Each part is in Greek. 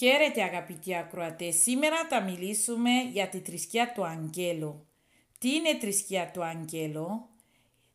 Χαίρετε αγαπητοί ακροατές, σήμερα θα μιλήσουμε για τη θρησκεία του Αγγέλου. Τι είναι θρησκεία του Αγγέλου?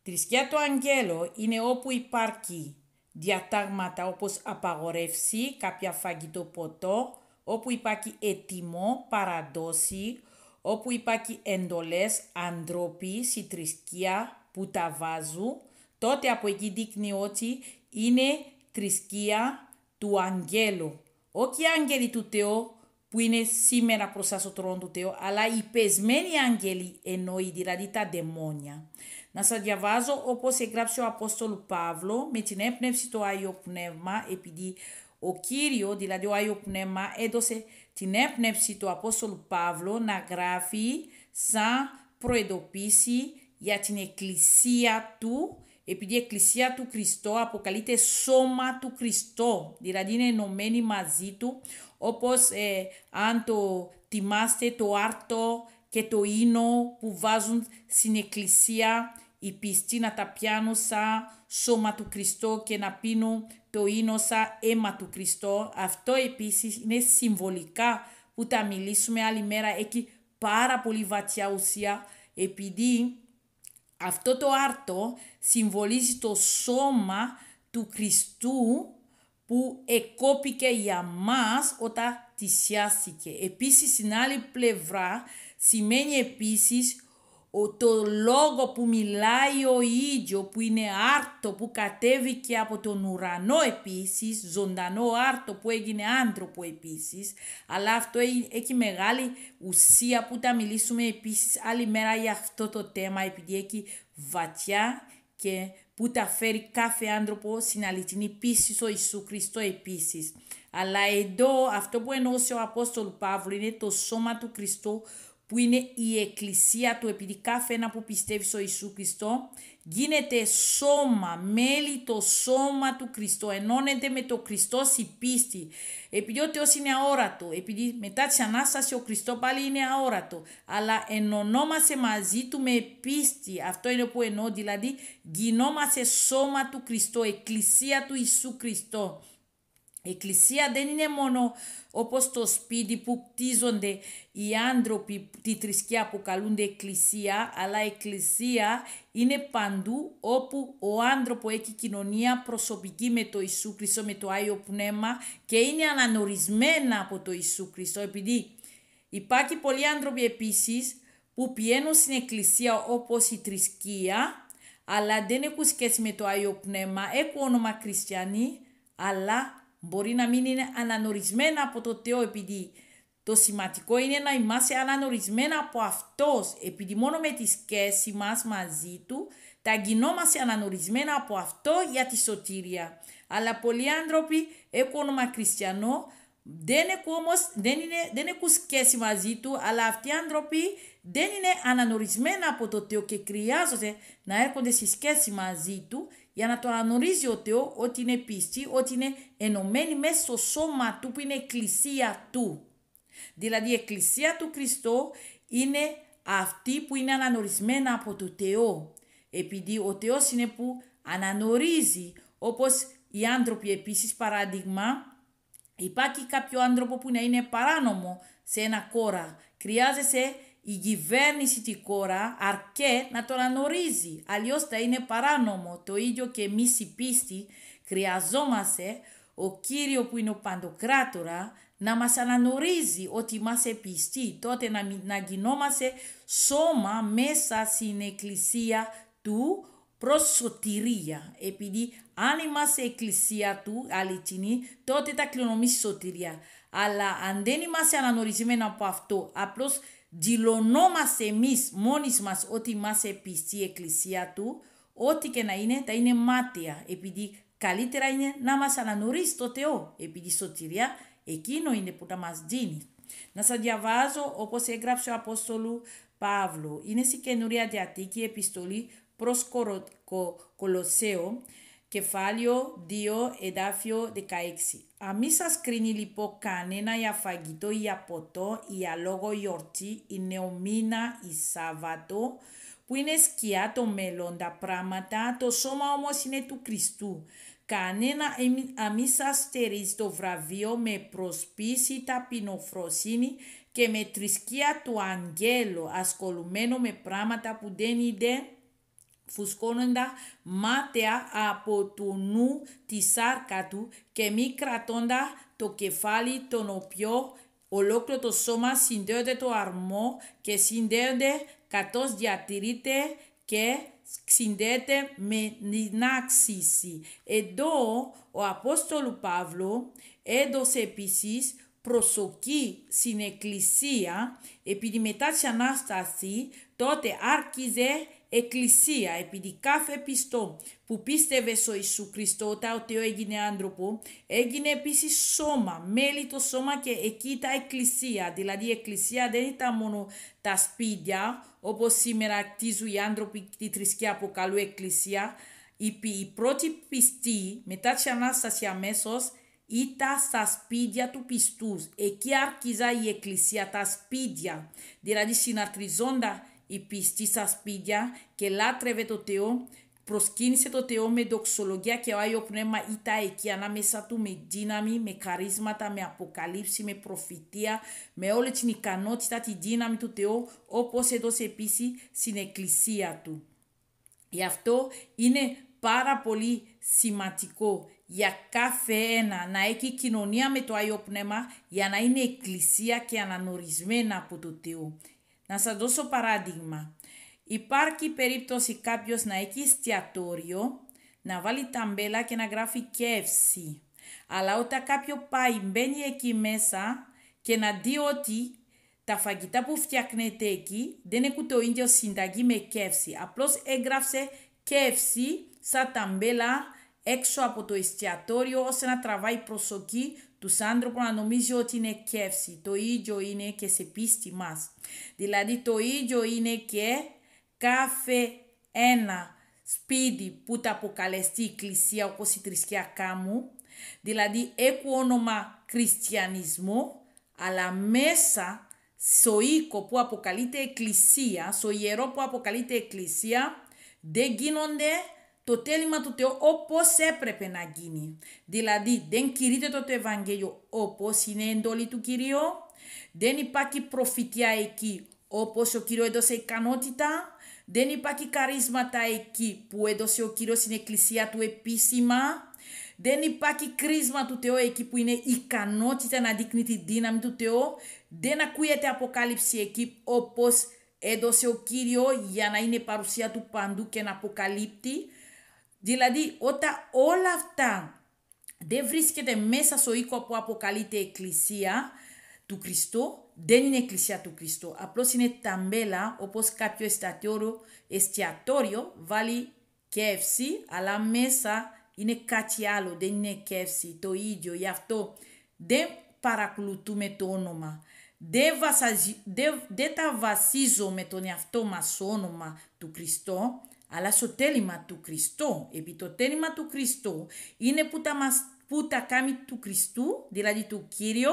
Θρησκεία του Αγγέλου είναι όπου υπάρχει διατάγματα όπως απαγορεύσει κάποια φαγητό ποτό, όπου υπάρχει ετοιμό παραδόση, όπου υπάρχει εντολές ανθρώποι η θρησκεία που τα βάζουν, τότε από εκεί δείχνει ότι είναι θρησκεία του Αγγέλου όχι οι άγγελοι του Θεού που είναι σήμερα σας ο τρόνο του Θεού, αλλά οι πεσμένοι άγγελοι εννοεί, δηλαδή τα δαιμόνια. Να σας διαβάζω όπως έγραψε ο Απόστολου Παύλος με την έπνευση του Άγιο Πνεύμα, επειδή ο Κύριος, δηλαδή ο Άγιο Πνεύμα, έδωσε την έπνευση του Απόστολου Παύλου να γράφει σαν προεδοπίση για την εκκλησία του επειδή η Εκκλησία του Χριστό αποκαλείται σώμα του Χριστό, δηλαδή είναι ενωμένη μαζί του, όπως ε, αν το τιμάστε το άρτο και το ίνο που βάζουν στην Εκκλησία οι πιστοί να τα πιάνουν σαν σώμα του Χριστό και να πίνουν το ίνο σαν αίμα του Χριστό. Αυτό επίσης είναι συμβολικά που τα μιλήσουμε άλλη μέρα, έχει πάρα πολύ βαθιά ουσία, επειδή αυτό το άρτο συμβολίζει το σώμα του Χριστού που εκόπηκε για μας όταν θυσιάστηκε. Επίσης, στην άλλη πλευρά σημαίνει επίσης ο, το λόγο που μιλάει ο ίδιο, που είναι άρτο, που κατέβηκε από τον ουρανό επίσης, ζωντανό άρτο που έγινε άνθρωπο επίσης, αλλά αυτό έχει μεγάλη ουσία που θα μιλήσουμε επίσης άλλη μέρα για αυτό το θέμα, επειδή έχει βατιά και που τα φέρει κάθε άνθρωπο στην αληθινή πίστη στο Ιησού Χριστό επίσης. Αλλά εδώ αυτό που ενώσε ο Απόστολ Παύλου είναι το σώμα του Χριστού που είναι η εκκλησία του, επειδή κάθε ένα που πιστεύει στο Ιησού Χριστό γίνεται σώμα, μέλη το σώμα του Χριστό, ενώνεται με το Χριστό η πίστη, επειδή ο Θεός είναι αόρατο, επειδή μετά της Ανάστασης ο Χριστό πάλι είναι αόρατο, αλλά ενωνόμαστε μαζί του με πίστη, αυτό είναι που εννοώ, δηλαδή γινόμαστε σώμα του Χριστό, εκκλησία του Ιησού Χριστό εκκλησία δεν είναι μόνο όπως το σπίτι που κτίζονται οι άνθρωποι τη θρησκεία που καλούνται εκκλησία, αλλά εκκλησία είναι παντού όπου ο άνθρωπο έχει κοινωνία προσωπική με το Ιησού Χριστό, με το Άγιο Πνεύμα και είναι ανανορισμένα από το Ιησού Χριστό, επειδή υπάρχει πολλοί άνθρωποι επίσης που πιένουν στην εκκλησία όπως η θρησκεία, αλλά δεν έχουν σχέση με το Άγιο Πνεύμα, έχουν όνομα χριστιανοί, αλλά Μπορεί να μην είναι ανανορισμένα από το Θεό επειδή το σημαντικό είναι να είμαστε ανανορισμένα από Αυτός επειδή μόνο με τη σχέση μας μαζί Του τα γινόμαστε ανανορισμένα από Αυτό για τη σωτήρια. Αλλά πολλοί άνθρωποι έχουν όνομα χριστιανό, δεν έχουν όμως, δεν, είναι, δεν σχέση μαζί του, αλλά αυτοί οι άνθρωποι δεν είναι ανανορισμένα από το Θεό και χρειάζονται να έρχονται στη σχέση μαζί του για να το αναγνωρίζει ο Θεό ότι είναι πίστη, ότι είναι ενωμένη μέσα στο σώμα του που είναι εκκλησία του. Δηλαδή η εκκλησία του Χριστού είναι αυτή που είναι αναγνωρισμένα από το Θεό. Επειδή ο Θεός είναι που αναγνωρίζει, όπως οι άνθρωποι επίσης παράδειγμα, Υπάρχει κάποιο άνθρωπο που να είναι παράνομο σε ένα κόρα. Χρειάζεσαι η κυβέρνηση τη χώρα αρκεί να το αναγνωρίζει, αλλιώς θα είναι παράνομο. Το ίδιο και εμείς οι πίστη χρειαζόμαστε ο Κύριος που είναι ο Παντοκράτορα να μας αναγνωρίζει ότι είμαστε πιστοί, τότε να, να γινόμαστε σώμα μέσα στην εκκλησία του προς σωτηρία. Επειδή αν είμαστε εκκλησία του αληθινή, τότε τα κληρονομήσει σωτηρία. Αλλά αν δεν είμαστε αναγνωρισμένοι από αυτό, απλώς δηλωνόμαστε εμείς μόνοι μας ότι είμαστε πιστοί εκκλησία του, ό,τι και να είναι, θα είναι μάτια, επειδή καλύτερα είναι να μας ανανορίσει το Θεό, επειδή η σωτηρία εκείνο είναι που θα μας δίνει. Να σας διαβάζω όπως έγραψε ο Απόστολου Παύλου. Είναι στην Καινούρια Διατήκη επιστολή προς Κολοσσέο κεφάλαιο 2, εδάφιο 16. Αμή σας κρίνει λοιπόν κανένα για φαγητό ή για ποτό ή για λόγο γιορτή, ή νεομήνα ή Σάββατο, που είναι σκιά το μέλλον τα πράγματα, το σώμα όμως είναι του Χριστού. Κανένα αμή σα στερίζει το βραβείο με προσπίση, ταπεινοφροσύνη και με τρισκία του αγγέλου, ασχολουμένο με πράγματα που δεν είναι Φουσκώνοντα μάταια από το νου τη σάρκα του και μη κρατώντα το κεφάλι τον οποίο ολόκληρο το σώμα συνδέονται το αρμό και συνδέονται κατός διατηρείται και συνδέεται με την άξιση. Εδώ ο Απόστολου Παύλο έδωσε επίσης προσοχή στην Εκκλησία επειδή μετά την Ανάσταση τότε άρχιζε εκκλησία, επειδή κάθε πιστό που πίστευε στο Ιησού Χριστό όταν έγινε άνθρωπο, έγινε επίσης σώμα, μέλη το σώμα και εκεί τα εκκλησία. Δηλαδή η εκκλησία δεν ήταν μόνο τα σπίτια, όπως σήμερα κτίζουν οι άνθρωποι τη θρησκεία καλού εκκλησία. Η πρώτη πιστή μετά της Ανάστασης αμέσως ήταν στα σπίτια του πιστού. Εκεί άρχιζα η εκκλησία, τα σπίτια. Δηλαδή συναρτριζόντα η πιστή σας πηγιά και λάτρευε το Θεό, προσκύνησε το Θεό με δοξολογία και ο Άγιο Πνεύμα ήταν εκεί ανάμεσα του με δύναμη, με καρίσματα, με αποκαλύψη, με προφητεία, με όλη την ικανότητα, τη δύναμη του Θεού, όπως έδωσε επίσης στην εκκλησία του. Γι' αυτό είναι πάρα πολύ σημαντικό για κάθε ένα να έχει κοινωνία με το Άγιο Πνεύμα για να είναι εκκλησία και αναγνωρισμένα από το Θεό. Να σας δώσω παράδειγμα. Υπάρχει περίπτωση κάποιος να έχει εστιατόριο, να βάλει ταμπέλα και να γράφει κεύση. Αλλά όταν κάποιο πάει, μπαίνει εκεί μέσα και να δει ότι τα φαγητά που φτιάχνεται εκεί δεν έχουν το ίδιο συνταγή με κεύση. Απλώς έγραψε κεύση σαν ταμπέλα έξω από το εστιατόριο ώστε να τραβάει προσοχή τους άνθρωπου να νομίζει ότι είναι κεύση. Το ίδιο είναι και σε πίστη μας. Δηλαδή το ίδιο είναι και κάθε ένα σπίτι που τα αποκαλεστεί η εκκλησία όπως η θρησκεία κάμου, δηλαδή έχω όνομα χριστιανισμό, αλλά μέσα στο οίκο που αποκαλείται εκκλησία, στο ιερό που αποκαλείται εκκλησία, δεν γίνονται το τέλημα του Θεού όπως έπρεπε να γίνει. Δηλαδή δεν κηρύτεται το Ευαγγέλιο όπως είναι εντολή του Κυρίου, δεν υπάρχει προφητεία εκεί όπως ο Κύριος έδωσε ικανότητα, δεν υπάρχει καρίσματα εκεί που έδωσε ο Κύριος στην εκκλησία του επίσημα. Δεν υπάρχει κρίσμα του Θεού εκεί που είναι ικανότητα να δείχνει τη δύναμη του Θεού. Δεν ακούγεται αποκάλυψη εκεί όπως έδωσε ο Κύριος για να είναι παρουσία του παντού και να αποκαλύπτει. Δηλαδή όταν όλα αυτά δεν βρίσκεται μέσα στο οίκο που αποκαλείται εκκλησία του Χριστού, δεν είναι εκκλησία του Χριστού. Απλώς είναι ταμπέλα όπως κάποιο εστιατόριο, εστιατόριο βάλει κεύση, αλλά μέσα είναι κάτι άλλο, δεν είναι κεύση, το ίδιο. Γι' αυτό δεν παρακολουθούμε το όνομα. Δεν, βασαζι... δεν, δεν τα βασίζουμε τον εαυτό μας όνομα του Χριστού, αλλά στο τέλημα του Χριστού. Επί το τέλημα του Χριστού είναι που τα, μας, που τα κάνει του Χριστού, δηλαδή του Κύριου,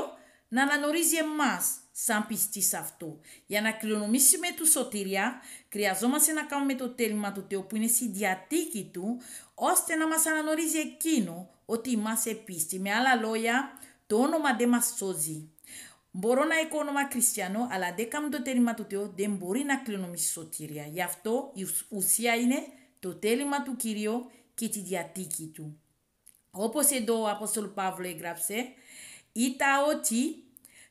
να αναγνωρίζει εμάς σαν πιστή σε αυτό. Για να κληρονομήσουμε του σωτηρία, χρειαζόμαστε να κάνουμε το τέλημα του Θεού που είναι στη διατήκη του, ώστε να μας αναγνωρίζει εκείνο ότι είμαστε πίστη. Με άλλα λόγια, το όνομα δεν μας σώζει. Μπορώ να όνομα χριστιανό, αλλά δεν κάνω το τέλημα του Θεού, δεν μπορεί να κληρονομήσει σωτήρια. Γι' αυτό η ουσία είναι το τέλημα του Κυρίου και τη διατήκη του. Όπως εδώ ο Απόστολ Παύλος έγραψε, ήταν ότι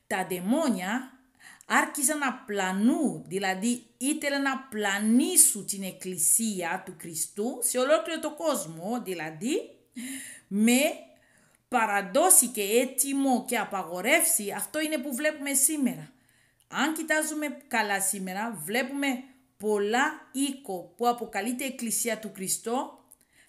τα δαιμόνια άρχισαν να πλανούν, δηλαδή ήθελαν να πλανήσουν την εκκλησία του Χριστού σε ολόκληρο το κόσμο, δηλαδή με Παραντώσει και έτοιμο και απαγορεύσει, αυτό είναι που βλέπουμε σήμερα. Αν κοιτάζουμε καλά σήμερα, βλέπουμε πολλά οίκο που αποκαλείται Εκκλησία του Χριστό,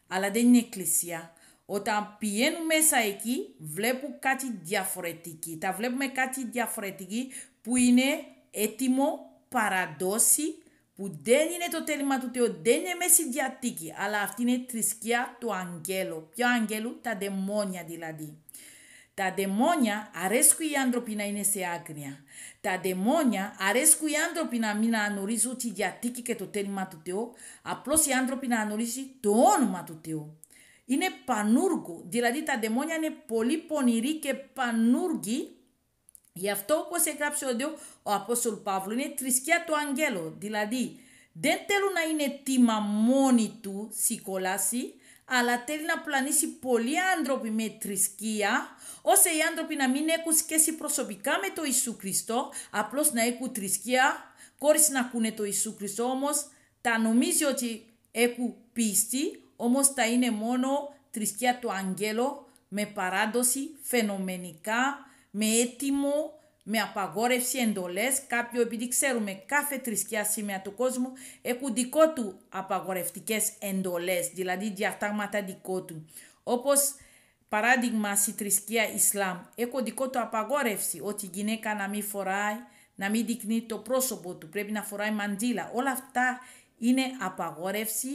αλλά δεν είναι Εκκλησία. Όταν πηγαίνουμε μέσα εκεί, βλέπουν κάτι διαφορετική. Τα βλέπουμε κάτι διαφορετική που είναι έτοιμο παραντώσει, που δεν είναι το τέλημα του Θεού, δεν είναι μεσηδιατική, αλλά αυτή είναι η θρησκεία του αγγέλου. Ποιο αγγέλου, τα δαιμόνια δηλαδή. Τα δαιμόνια αρέσκουν οι άνθρωποι να είναι σε άγνοια. Τα δαιμόνια αρέσκουν οι άνθρωποι να μην ανορίζουν τη διατήκη και το τέλημα του Θεού, απλώς οι άνθρωποι να αναγνωρίζουν το όνομα του Θεού. Είναι πανούργο, δηλαδή τα δαιμόνια είναι πολύ πονηροί και πανούργοι Γι' αυτό όπως έγραψε ο Θεό, ο Απόστολ Παύλου είναι θρησκεία του αγγέλου. Δηλαδή δεν θέλω να είναι τίμα μόνη του συγκολάσει αλλά θέλει να πλανήσει πολλοί άνθρωποι με θρησκεία, ώστε οι άνθρωποι να μην έχουν σχέση προσωπικά με το Ιησού Χριστό, απλώς να έχουν θρησκεία, χωρίς να ακούνε το Ιησού Χριστό, Όμως, τα νομίζει ότι έχουν πίστη, όμως τα είναι μόνο θρησκεία του αγγέλου, με παράδοση φαινομενικά, με έτοιμο, με απαγόρευση εντολές, κάποιοι επειδή ξέρουμε κάθε θρησκεία σήμερα του κόσμου έχουν δικό του απαγορευτικές εντολές, δηλαδή διατάγματα δικό του. Όπως παράδειγμα στη θρησκεία Ισλάμ, έχουν δικό του απαγόρευση ότι η γυναίκα να μην φοράει, να μην δεικνύει το πρόσωπο του, πρέπει να φοράει μαντζίλα. Όλα αυτά είναι απαγόρευση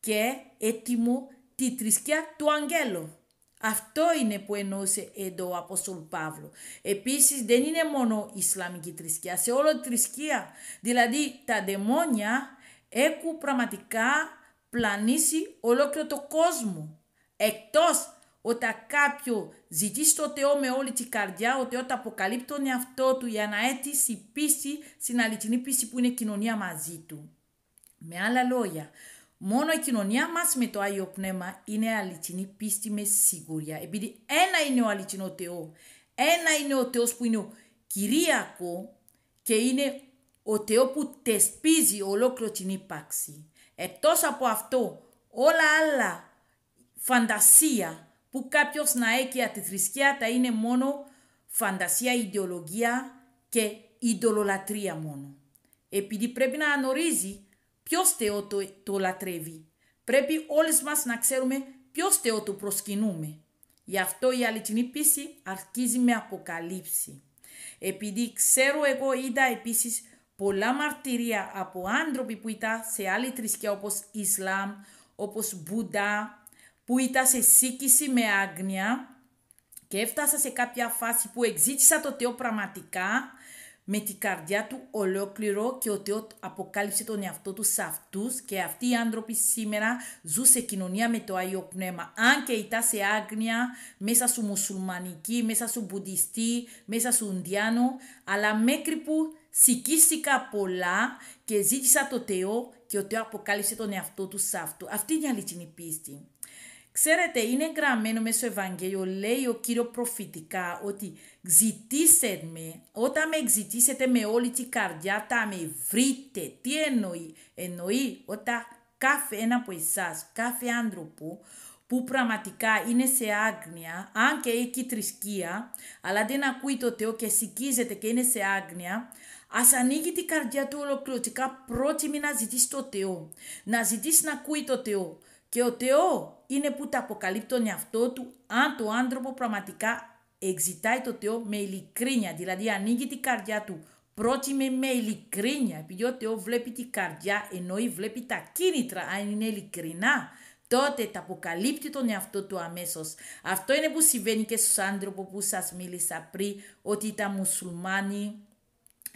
και έτοιμο τη θρησκεία του Αγγέλου. Αυτό είναι που εννοούσε εδώ ο Απόστολ Παύλο. Επίσης δεν είναι μόνο η Ισλαμική θρησκεία, σε όλη τη θρησκεία. Δηλαδή τα δαιμόνια έχουν πραγματικά πλανήσει ολόκληρο το κόσμο. Εκτός όταν κάποιο ζητεί το Θεό με όλη την καρδιά, ο Θεός αποκαλύπτει τον εαυτό του για να στην πίστη στην αληθινή πίστη που είναι η κοινωνία μαζί του. Με άλλα λόγια, Μόνο η κοινωνία μας με το Άγιο Πνεύμα είναι αληθινή πίστη με σιγουριά. Επειδή ένα είναι ο αληθινό Θεό, ένα είναι ο Θεός που είναι ο Κυρίακο και είναι ο Θεό που τεσπίζει ολόκληρο την ύπαρξη. Εκτός από αυτό, όλα άλλα φαντασία που κάποιος να έχει για τη θρησκεία θα είναι μόνο φαντασία, ιδεολογία και ειδωλολατρία μόνο. Επειδή πρέπει να γνωρίζει Ποιος Θεό το, το λατρεύει. Πρέπει όλες μας να ξέρουμε ποιος Θεό το προσκυνούμε. Γι' αυτό η αληθινή πίστη αρχίζει με αποκαλύψη. Επειδή ξέρω εγώ είδα επίσης πολλά μαρτυρία από άνθρωποι που ήταν σε άλλη θρησκεία όπως Ισλάμ, όπως Μπουντά, που ήταν σε σύγκριση με άγνοια και έφτασα σε κάποια φάση που εξήγησα το Θεό πραγματικά με την καρδιά του ολόκληρο και ο Θεός αποκάλυψε τον εαυτό τους σε αυτούς και αυτοί οι άνθρωποι σήμερα ζουν σε κοινωνία με το Άγιο Πνεύμα. Αν και ήταν σε άγνοια, μέσα σου μουσουλμανική, μέσα σου μπουδιστή, μέσα σου Ινδιάνο, αλλά μέχρι που σηκίστηκα πολλά και ζήτησα το Θεό και ο αποκάλυψε τον εαυτό τους σε αυτού. Αυτή είναι η αληθινή πίστη. Ξέρετε, είναι γραμμένο μέσα στο Ευαγγέλιο, λέει ο Κύριος προφητικά, ότι ζητήστε με, όταν με ζητήσετε με όλη την καρδιά, τα με βρείτε. Τι εννοεί, εννοεί όταν κάθε ένα από εσάς, κάθε άνθρωπο που πραγματικά είναι σε άγνοια, αν και έχει θρησκεία, αλλά δεν ακούει το Θεό και σηκίζεται και είναι σε άγνοια, Ας ανοίγει την καρδιά του ολοκληρωτικά πρότιμη να ζητήσει το Θεό, να ζητήσει να ακούει το Θεό. Και ο Θεό είναι που τα αποκαλύπτει τον εαυτό του αν το άνθρωπο πραγματικά εξητάει το Θεό με ειλικρίνεια, δηλαδή ανοίγει την καρδιά του πρώτη με ειλικρίνεια, επειδή ο Θεός βλέπει την καρδιά, ενώ η βλέπει τα κίνητρα, αν είναι ειλικρινά, τότε τα αποκαλύπτει τον εαυτό του αμέσως. Αυτό είναι που συμβαίνει και στους άνθρωπου που σας μίλησα πριν, ότι ήταν μουσουλμάνοι,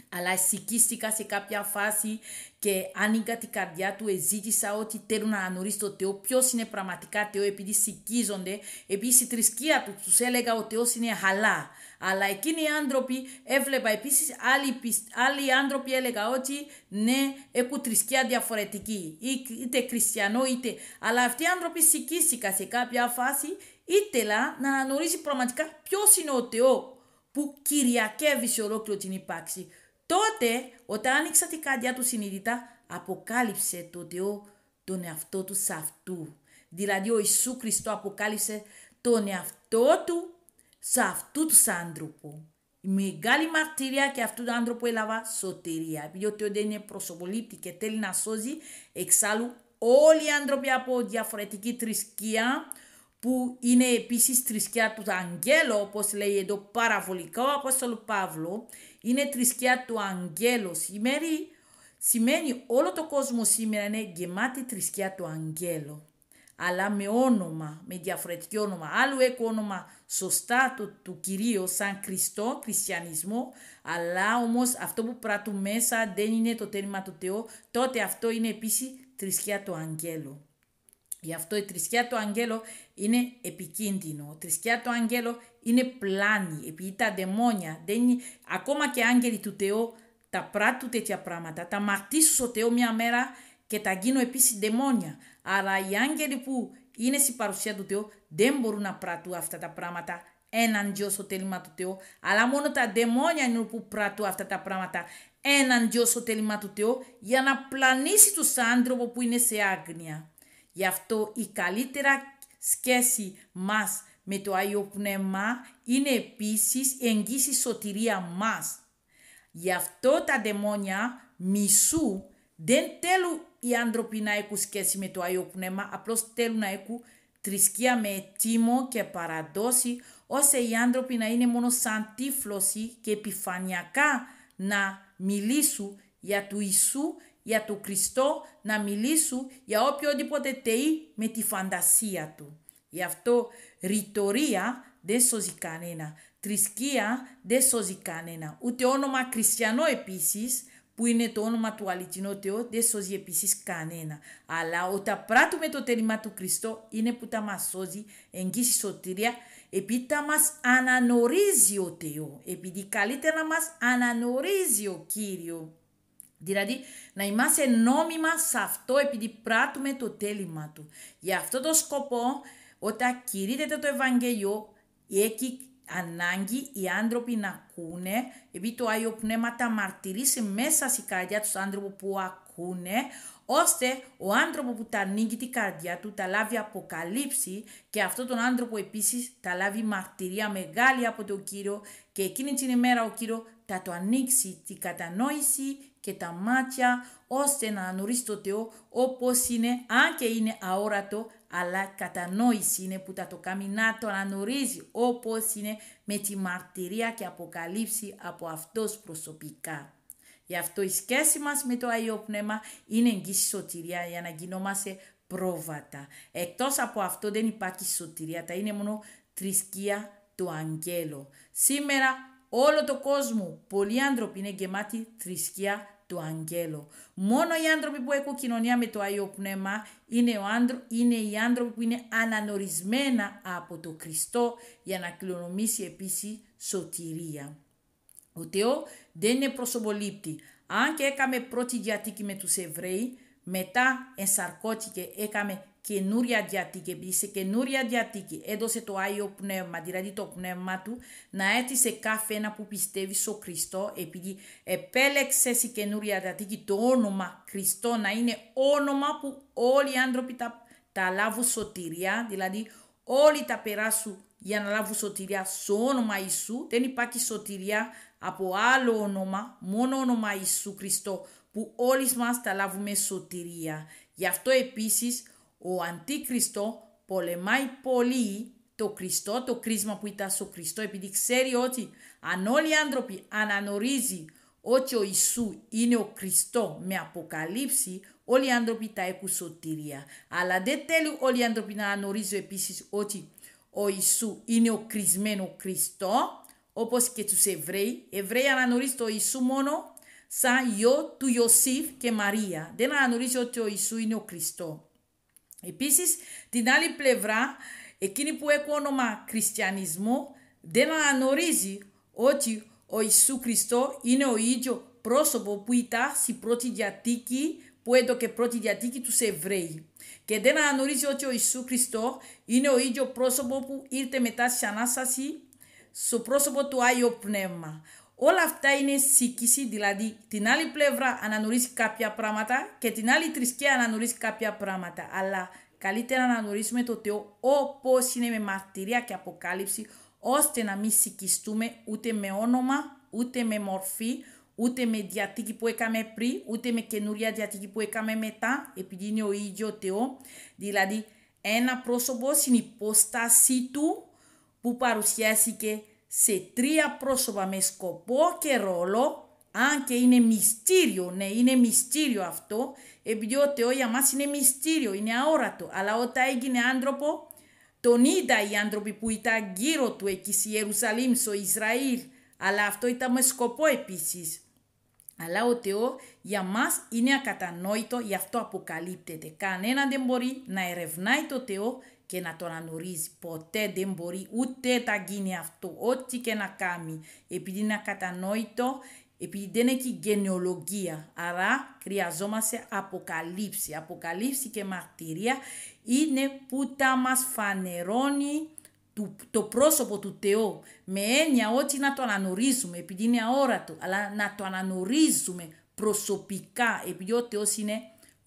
αλλά σηκίστηκα σε κάποια φάση και άνοιγα την καρδιά του, εζήτησα ότι θέλω να ανορίσουν το Θεό, ποιος είναι πραγματικά Θεό, επειδή σηκίζονται. επειδή η θρησκεία τους τους έλεγα ότι ο Θεός είναι χαλά. Αλλά εκείνοι οι άνθρωποι έβλεπα επίσης, άλλοι, άλλοι άνθρωποι έλεγα ότι ναι, έχουν θρησκεία διαφορετική, είτε χριστιανό είτε. Αλλά αυτοί οι άνθρωποι σηκίστηκα σε κάποια φάση, ήθελα να γνωρίσει πραγματικά ποιος είναι ο Θεό που κυριακεύει σε ολόκληρη την υπάρξη. Τότε, όταν άνοιξα την καρδιά του συνειδητά, αποκάλυψε το Θεό τον εαυτό του σε αυτού. Δηλαδή, ο Ιησού Χριστό αποκάλυψε τον εαυτό του σε αυτού τους άνθρωπο. Η μεγάλη μαρτυρία και αυτού του άνθρωπου έλαβα σωτηρία. Επειδή ο Θεός δεν είναι προσωπολίτη και θέλει να σώζει, εξάλλου όλοι οι άνθρωποι από διαφορετική θρησκεία, που είναι επίσης θρησκεία του Αγγέλου, όπως λέει εδώ παραβολικά ο Απόστολος Παύλο, είναι θρησκεία του Αγγέλου. Σημαίνει, σημαίνει όλο το κόσμο σήμερα είναι γεμάτη θρησκεία του Αγγέλου. Αλλά με όνομα, με διαφορετικό όνομα. άλλου έχω όνομα σωστά του, του Κυρίου σαν Χριστό, χριστιανισμό, αλλά όμως αυτό που πράττουν μέσα δεν είναι το τέρμα του Θεού, τότε αυτό είναι επίσης θρησκεία του Αγγέλου. Γι' αυτό η τρισκιά του αγγέλου είναι επικίνδυνο. Η τρισκιά του αγγέλου είναι πλάνη, επειδή τα δαιμόνια, δεν είναι, ακόμα και άγγελοι του Θεού, τα πράττουν τέτοια πράγματα. Τα μαρτύσουν στο Θεό μια μέρα και τα γίνουν επίσης δαιμόνια. Αλλά οι άγγελοι που είναι στην παρουσία του Θεού δεν μπορούν να πράττουν αυτά τα πράγματα έναντι στο τέλημα του Θεού, αλλά μόνο τα δαιμόνια είναι που πράττουν αυτά τα πράγματα έναντι στο τέλημα του Θεού για να πλανήσει τους άνθρωπου που είναι σε άγνοια. Γι' αυτό η καλύτερα σχέση μας με το Άγιο Πνεύμα είναι επίσης η εγγύηση σωτηρία μας. Γι' αυτό τα δαιμόνια μισού δεν θέλουν οι άνθρωποι να έχουν σχέση με το Άγιο Πνεύμα, απλώς θέλουν να έχουν θρησκεία με τίμο και παραδόση, ώστε οι άνθρωποι να είναι μόνο σαν τύφλωση και επιφανειακά να μιλήσουν για του Ιησού για το Χριστό να μιλήσουν για οποιοδήποτε τεί με τη φαντασία του. Γι' αυτό ρητορία δεν σώζει κανένα, θρησκεία δεν σώζει κανένα, ούτε όνομα χριστιανό επίσης, που είναι το όνομα του αληθινού Θεού, δεν σώζει επίσης κανένα. Αλλά όταν πράττουμε το τέλημα του Χριστό, είναι που τα μας σώζει, εγγύσει σωτηρία, επειδή τα μας ανανορίζει ο Θεός. Επειδή καλύτερα μας ανανορίζει ο κύριος Δηλαδή να είμαστε νόμιμα σε αυτό επειδή πράττουμε το τέλημα του. Για αυτό το σκοπό όταν κηρύτεται το Ευαγγελίο έχει ανάγκη οι άνθρωποι να ακούνε επειδή το Άγιο Πνεύμα τα μαρτυρήσει μέσα στη καρδιά τους άνθρωπου που ακούνε ώστε ο άνθρωπο που τα ανοίγει την καρδιά του τα λάβει αποκαλύψει και αυτόν τον άνθρωπο επίσης τα λάβει μαρτυρία μεγάλη από τον Κύριο και εκείνη την ημέρα ο Κύριο θα το ανοίξει την κατανόηση και τα μάτια ώστε να ανορίσει το Θεό όπως είναι, αν και είναι αόρατο, αλλά κατανόηση είναι που θα το κάνει να το αναγνωρίζει όπως είναι με τη μαρτυρία και αποκαλύψη από αυτός προσωπικά. Γι' αυτό η σχέση μας με το Αγίο Πνεύμα είναι εγγύηση σωτηρία για να γινόμαστε πρόβατα. Εκτός από αυτό δεν υπάρχει σωτηρία, τα είναι μόνο θρησκεία του αγγέλου. Σήμερα Όλο το κόσμο, πολλοί άνθρωποι είναι γεμάτοι θρησκεία του αγγέλου. Μόνο οι άνθρωποι που έχουν κοινωνία με το Άγιο Πνεύμα είναι, ο είναι οι άνθρωποι που είναι ανανορισμένα από το Χριστό για να κληρονομήσει επίσης σωτηρία. Ο Θεός δεν είναι προσωπολήπτη. Αν και έκαμε πρώτη διατήκη με τους Εβραίοι, μετά ενσαρκώθηκε, έκαμε καινούρια διατήκη, σε καινούρια διατήκη. Έδωσε το Άγιο Πνεύμα, δηλαδή το πνεύμα του, να σε κάθε ένα που πιστεύει στο Χριστό, επειδή επέλεξε σε καινούρια διατήκη το όνομα Χριστό να είναι όνομα που όλοι οι άνθρωποι τα, τα λάβουν σωτηρία, δηλαδή όλοι τα περάσουν για να λάβουν σωτηρία στο όνομα Ιησού. Δεν υπάρχει σωτηρία από άλλο όνομα, μόνο όνομα Ιησού Χριστό που όλοι μας τα λάβουμε σωτηρία. Γι' αυτό επίσης ο Αντίκριστο πολεμάει πολύ το Χριστό, το κρίσμα που ήταν στο Χριστό, επειδή ξέρει ότι αν όλοι οι άνθρωποι αναγνωρίζει ότι ο Ιησού είναι ο Χριστό με αποκαλύψει, όλοι οι άνθρωποι τα έχουν σωτηρία. Αλλά δεν θέλει όλοι οι άνθρωποι να αναγνωρίζουν επίσης ότι ο Ιησού είναι ο κρισμένο Χριστό, όπως και τους Εβραίοι. Εβραίοι αναγνωρίζουν το Ιησού μόνο σαν γιο του Ιωσήφ και Μαρία. Δεν αναγνωρίζει ότι ο Ιησού είναι ο Χριστός. Επίσης, την άλλη πλευρά, εκείνη που έχω όνομα χριστιανισμό, δεν αναγνωρίζει ότι ο Ιησού Χριστός είναι ο ίδιο πρόσωπο που ήταν στην πρώτη διατήκη που έδωκε πρώτη διατήκη τους Εβραίοι. Και δεν αναγνωρίζει ότι ο Ιησού Χριστός είναι ο ίδιο πρόσωπο που ήρθε μετά στην Ανάσταση στο πρόσωπο του Άγιο Πνεύμα. Όλα αυτά είναι σύγκριση, δηλαδή την άλλη πλευρά αναγνωρίζει κάποια πράγματα και την άλλη θρησκεία αναγνωρίζει κάποια πράγματα. Αλλά καλύτερα να γνωρίσουμε το Θεό όπως είναι με μαρτυρία και αποκάλυψη, ώστε να μην συγκιστούμε ούτε με όνομα, ούτε με μορφή, ούτε με διατήκη που έκαμε πριν, ούτε με καινούρια διατήκη που έκαμε μετά, επειδή είναι ο ίδιο Θεό. Δηλαδή, ένα πρόσωπο στην υπόστασή του που παρουσιάστηκε σε τρία πρόσωπα με σκοπό και ρόλο, αν και είναι μυστήριο, ναι, είναι μυστήριο αυτό, επειδή ο Θεό για μας είναι μυστήριο, είναι αόρατο, αλλά όταν έγινε άνθρωπο, τον είδα οι άνθρωποι που ήταν γύρω του εκεί στη Ιερουσαλήμ, στο Ισραήλ, αλλά αυτό ήταν με σκοπό επίσης. Αλλά ο Θεό για μας είναι ακατανόητο, γι' αυτό αποκαλύπτεται. Κανένα δεν μπορεί να ερευνάει το Θεό και να τον ανορίζει. Ποτέ δεν μπορεί ούτε θα γίνει αυτό, ό,τι και να κάνει, επειδή είναι ακατανόητο, επειδή δεν έχει γενεολογία. Άρα χρειαζόμαστε αποκαλύψη. Αποκαλύψη και μαρτυρία είναι που τα μας φανερώνει το πρόσωπο του Θεού με έννοια ότι να το αναγνωρίζουμε επειδή είναι αόρατο, αλλά να το αναγνωρίζουμε προσωπικά επειδή ο Θεός είναι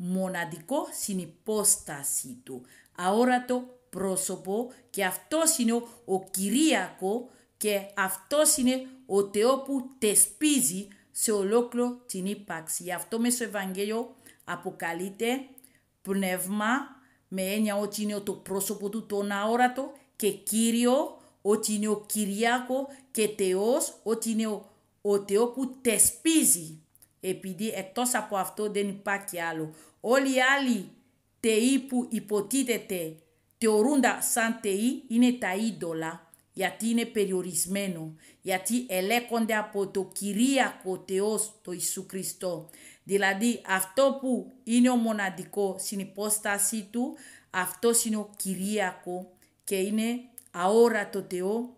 μοναδικό στην υπόσταση του, αόρατο πρόσωπο και αυτός είναι ο Κυρίακο και αυτός είναι ο Θεό που τεσπίζει σε ολόκληρο την ύπαρξη. Γι' αυτό μέσω στο Ευαγγέλιο αποκαλείται πνεύμα με έννοια ότι είναι το πρόσωπο του τον αόρατο και Κύριο ότι είναι ο Κυριάκο και Θεός ότι είναι ο, ο Θεό που τεσπίζει επειδή εκτός από αυτό δεν υπάρχει άλλο. Όλοι οι άλλοι θεοί που υποτίθεται θεωρούντα σαν θεοί είναι τα είδωλα γιατί είναι περιορισμένο, γιατί ελέγχονται από το Κυρίακο Θεός, το Ιησού Χριστό. Δηλαδή αυτό που είναι ο μοναδικό στην υπόστασή του, αυτός είναι ο Κυρίακο και είναι αόρατο Θεό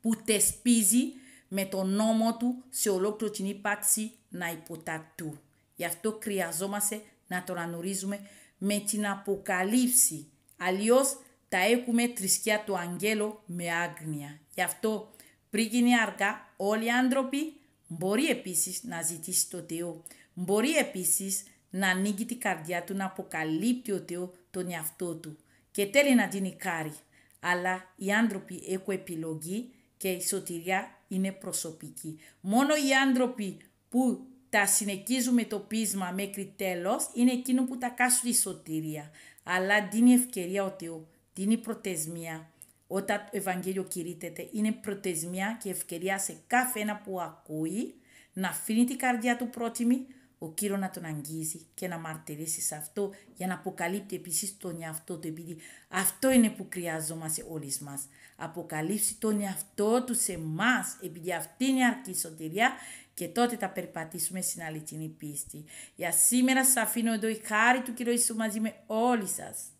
που τεσπίζει με τον νόμο του σε ολόκληρο την ύπαρξη να υποτακτού. Γι' αυτό χρειαζόμαστε να τον ανορίζουμε με την αποκαλύψη. Αλλιώς τα έχουμε τρισκιά του αγγέλου με άγνοια. Γι' αυτό πριν γίνει αργά όλοι οι άνθρωποι μπορεί επίσης να ζητήσει το Θεό. Μπορεί επίσης να ανοίγει την καρδιά του να αποκαλύπτει ο Θεό τον εαυτό του και θέλει να την νικάρει. Αλλά οι άνθρωποι έχουν επιλογή και η σωτηριά είναι προσωπική. Μόνο οι άνθρωποι που τα συνεχίζουμε το πείσμα μέχρι τέλος είναι εκείνο που τα κάσουν η σωτηρία. Αλλά δίνει ευκαιρία ο Θεός, δίνει προτεσμία. Όταν το Ευαγγέλιο κηρύτεται, είναι προτεσμία και ευκαιρία σε κάθε ένα που ακούει να αφήνει την καρδιά του πρότιμη, ο κύριος να τον αγγίζει και να μαρτυρήσει σε αυτό για να αποκαλύπτει επίσης τον εαυτό του, επειδή αυτό είναι που χρειαζόμαστε όλοι μας. Αποκαλύψει τον εαυτό του σε εμά, επειδή αυτή είναι η σωτηρία και τότε θα περπατήσουμε στην αληθινή πίστη. Για σήμερα σας αφήνω εδώ η χάρη του Κυρίου Ιησού μαζί με όλοι σας.